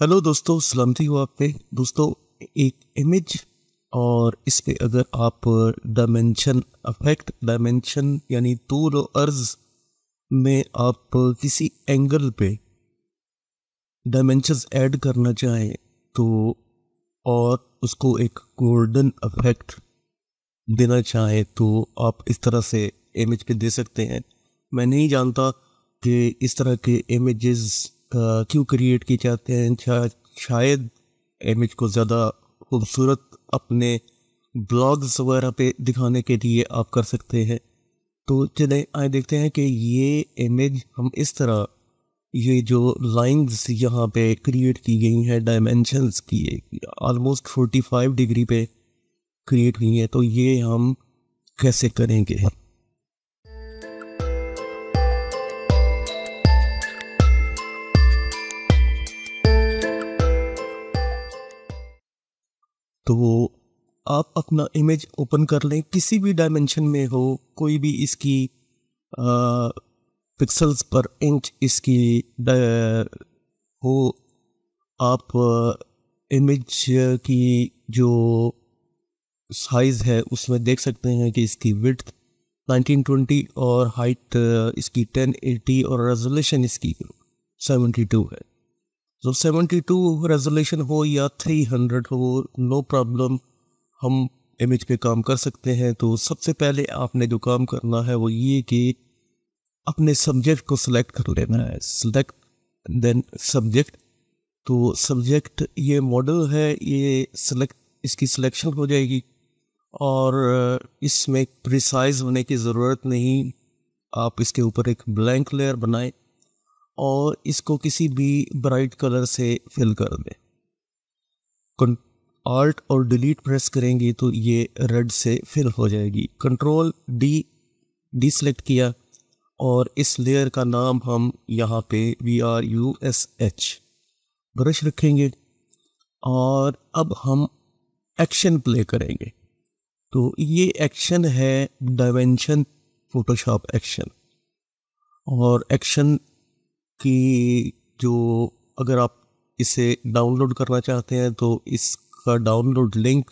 hello दोस्तों सलामती हो आप पे दोस्तों एक इमेज और इस पे अगर आप डायमेंशन अफेक्ट डायमेंशन यानी दूर अर्ज में आप किसी एंगल पे डायमेंशन ऐड करना चाहें तो और उसको एक गोल्डन अफेक्ट देना चाहें तो आप इस तरह से इमेज पे दे सकते हैं मैं नहीं जानता कि इस तरह के इमेजेस क्यों क्रिएट की जाते हैं शायद इमेज को ज़्यादा खूबसूरत अपने ब्लॉग्स वगैरह पे दिखाने के लिए आप कर सकते हैं तो चले आए देखते हैं कि ये इमेज हम इस तरह ये जो लाइंस यहाँ पे क्रिएट की गई हैं डायमेंशंस की ऑलमोस्ट फोर्टी फाइव डिग्री पे क्रिएट हुई है तो ये हम कैसे करेंगे तो आप अपना इमेज ओपन कर लें किसी भी डायमेंशन में हो कोई भी इसकी पिक्सल्स पर इंच इसकी हो आप इमेज की जो साइज़ है उसमें देख सकते हैं कि इसकी विथ 1920 और हाइट इसकी 1080 और रेजोल्यूशन इसकी 72 है जब सेवेंटी टू रेजोल्यूशन हो या थ्री हंड्रेड हो नो प्रॉब्लम हम इमेज पे काम कर सकते हैं तो सबसे पहले आपने जो काम करना है वो ये कि अपने सब्जेक्ट को सिलेक्ट कर लेना है सिलेक्ट देन सब्जेक्ट तो सब्जेक्ट ये मॉडल है ये सिलेक्ट इसकी सिलेक्शन हो जाएगी और इसमें प्रिसाइज होने की ज़रूरत नहीं आप इसके ऊपर एक ब्लैंक लेयर बनाएं और इसको किसी भी ब्राइट कलर से फिल कर दें आल्ट और डिलीट प्रेस करेंगे तो ये रेड से फिल हो जाएगी कंट्रोल डी डी सेलेक्ट किया और इस लेयर का नाम हम यहाँ पे V R U S H brush रखेंगे और अब हम एक्शन प्ले करेंगे तो ये एक्शन है डायमेंशन फोटोशॉप एक्शन और एक्शन कि जो अगर आप इसे डाउनलोड करना चाहते हैं तो इसका डाउनलोड लिंक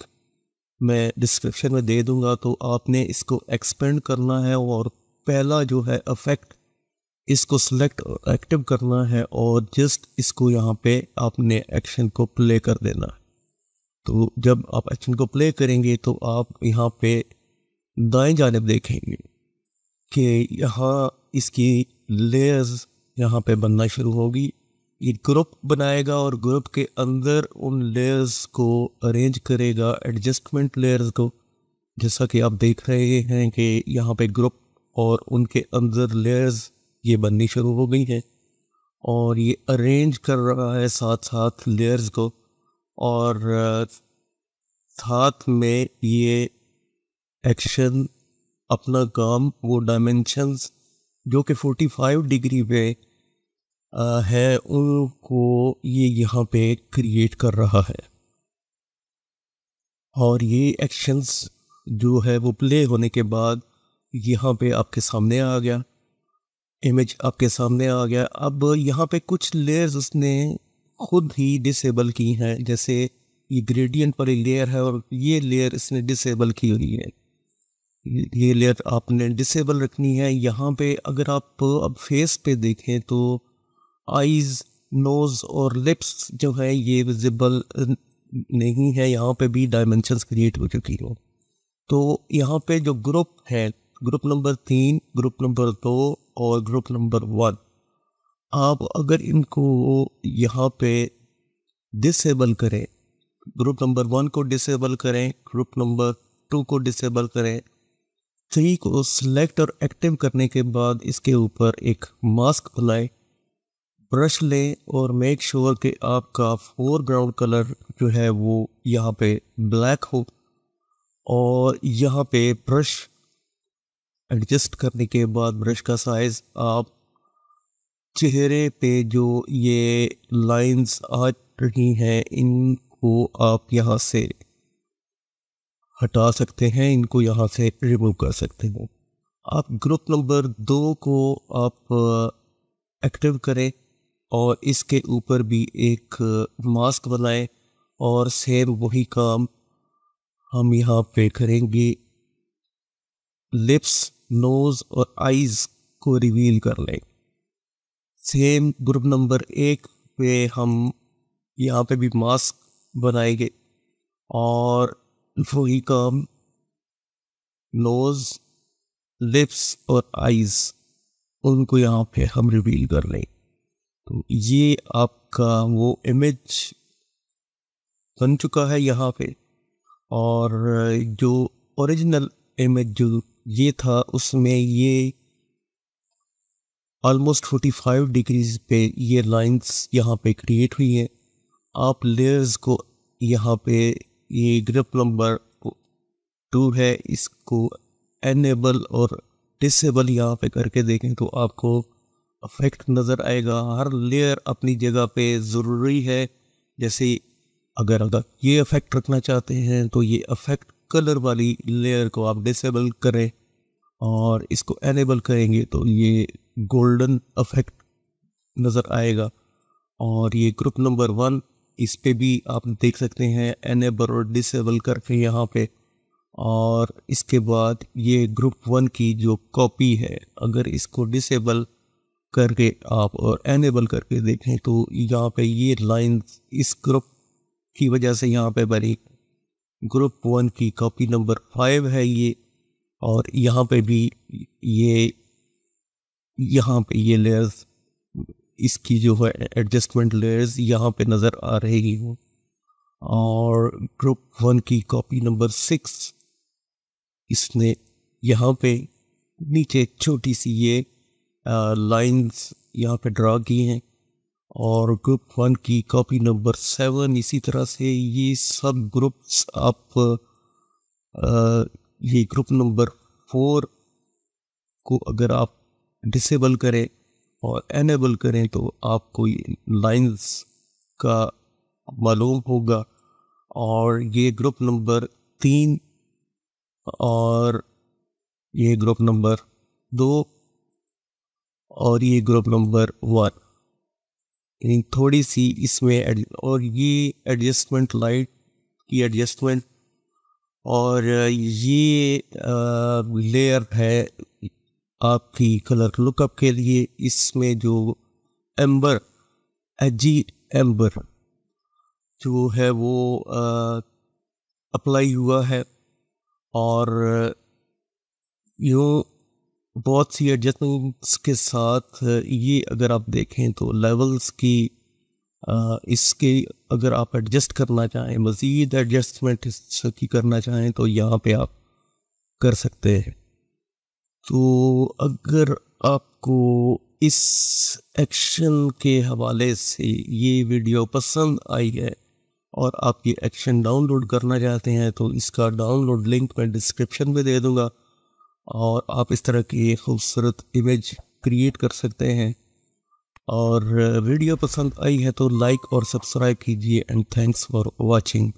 मैं डिस्क्रिप्शन में दे दूंगा तो आपने इसको एक्सपेंड करना है और पहला जो है अफेक्ट इसको सिलेक्ट और एक्टिव करना है और जस्ट इसको यहाँ पे आपने एक्शन को प्ले कर देना है तो जब आप एक्शन को प्ले करेंगे तो आप यहाँ पे दाएं जानब देखेंगे कि यहाँ इसकी लेयर्स यहाँ पे बनना शुरू होगी ये ग्रुप बनाएगा और ग्रुप के अंदर उन लेयर्स को अरेंज करेगा एडजस्टमेंट लेयर्स को जैसा कि आप देख रहे हैं कि यहाँ पे ग्रुप और उनके अंदर लेयर्स ये बननी शुरू हो गई हैं और ये अरेंज कर रहा है साथ साथ लेयर्स को और साथ में ये एक्शन अपना काम वो डायमेंशंस जो कि 45 डिग्री पे है उनको ये यहाँ पे क्रिएट कर रहा है और ये एक्शंस जो है वो प्ले होने के बाद यहाँ पे आपके सामने आ गया इमेज आपके सामने आ गया अब यहाँ पे कुछ लेयर्स उसने खुद ही डिसेबल की हैं जैसे ये ग्रेडियंट पर एक लेयर है और ये लेयर इसने डिसेबल की हुई है ये लेयर आपने डिसेबल रखनी है यहाँ पे अगर आप अब फेस पे देखें तो आईज नोज़ और लिप्स जो है ये विजिबल नहीं है यहाँ पे भी डायमेंशंस क्रिएट हो चुकी हो तो यहाँ पे जो ग्रुप है ग्रुप नंबर तीन ग्रुप नंबर दो और ग्रुप नंबर वन आप अगर इनको यहाँ पे डिसेबल करें ग्रुप नंबर वन को डिसेबल करें ग्रुप नंबर टू को डिसेबल करें थ्री को सिलेक्ट और एक्टिव करने के बाद इसके ऊपर एक मास्क अप्लाई ब्रश लें और मेक श्योर sure कि आपका फोरग्राउंड कलर जो है वो यहाँ पे ब्लैक हो और यहाँ पे ब्रश एडजस्ट करने के बाद ब्रश का साइज़ आप चेहरे पे जो ये लाइंस आ रही हैं इनको आप यहाँ से हटा सकते हैं इनको यहाँ से रिमूव कर सकते हो आप ग्रुप नंबर दो को आप एक्टिव uh, करें और इसके ऊपर भी एक मास्क बनाए और सेम वही काम हम यहाँ पे करेंगे लिप्स नोज़ और आइज़ को रिवील कर लें सेम ग्रुप नंबर एक पे हम यहाँ पे भी मास्क बनाएंगे और वही काम नोज़ लिप्स और आइज़ उनको यहाँ पे हम रिवील कर लें तो ये आपका वो इमेज बन चुका है यहाँ पे और जो ओरिजिनल इमेज जो ये था उसमें ये ऑलमोस्ट फोर्टी फाइव डिग्रीज पे ये लाइंस यहाँ पे क्रिएट हुई हैं आप लेयर्स को यहाँ पे ये ग्रिप नंबर टू है इसको एनेबल और डिसेबल यहाँ पे करके देखें तो आपको अफेक्ट नज़र आएगा हर लेयर अपनी जगह पे ज़रूरी है जैसे अगर अगर ये अफेक्ट रखना चाहते हैं तो ये अफेक्ट कलर वाली लेयर को आप डिसेबल करें और इसको एनेबल करेंगे तो ये गोल्डन अफेक्ट नज़र आएगा और ये ग्रुप नंबर वन इस पर भी आप देख सकते हैं एनेबल और डिसेबल करके यहाँ पे और इसके बाद ये ग्रुप वन की जो कॉपी है अगर इसको डिसेबल करके आप और एनेबल करके देखें तो यहाँ पे ये लाइंस इस ग्रुप की वजह से यहाँ पे बनी ग्रुप वन की कॉपी नंबर फाइव है ये और यहाँ पे भी ये यहाँ पे ये लेयर्स इसकी जो है एडजस्टमेंट लेयर्स यहाँ पे नज़र आ रही हो और ग्रुप वन की कॉपी नंबर सिक्स इसने यहाँ पे नीचे छोटी सी ये लाइंस यहाँ पे ड्रा की हैं और ग्रुप वन की कॉपी नंबर सेवन इसी तरह से ये सब ग्रुप्स आप आ, ये ग्रुप नंबर फोर को अगर आप डिसेबल करें और एनेबल करें तो आपको ये लाइंस का मालूम होगा और ये ग्रुप नंबर तीन और ये ग्रुप नंबर दो और ये ग्रुप नंबर वन यानी थोड़ी सी इसमें और ये एडजस्टमेंट लाइट की एडजस्टमेंट और ये लेयर है आपकी कलर लुकअप के लिए इसमें जो एम्बर एजी एम्बर जो है वो अप्लाई हुआ है और यूँ बहुत सी एडजस्टमेंट्स के साथ ये अगर आप देखें तो लेवल्स की इसके अगर आप एडजस्ट करना चाहें मज़ीद एडजस्टमेंट इसकी करना चाहें तो यहाँ पे आप कर सकते हैं तो अगर आपको इस एक्शन के हवाले से ये वीडियो पसंद आई है और आप ये एक्शन डाउनलोड करना चाहते हैं तो इसका डाउनलोड लिंक मैं डिस्क्रिप्शन में दे दूँगा और आप इस तरह की खूबसूरत इमेज क्रिएट कर सकते हैं और वीडियो पसंद आई है तो लाइक और सब्सक्राइब कीजिए एंड थैंक्स फॉर वॉचिंग